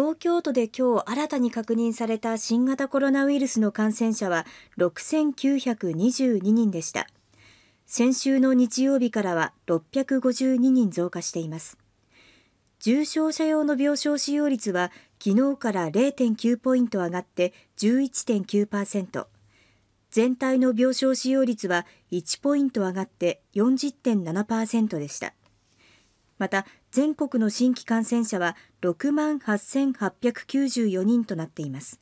東京都で今日新たに確認された新型コロナウイルスの感染者は6922人でした先週の日曜日からは652人増加しています重症者用の病床使用率は昨日から0.9ポイント上がって11.9%全体の病床使用率は1ポイント上がって40.7%でしたまた全国の新規感染者は6万8894人となっています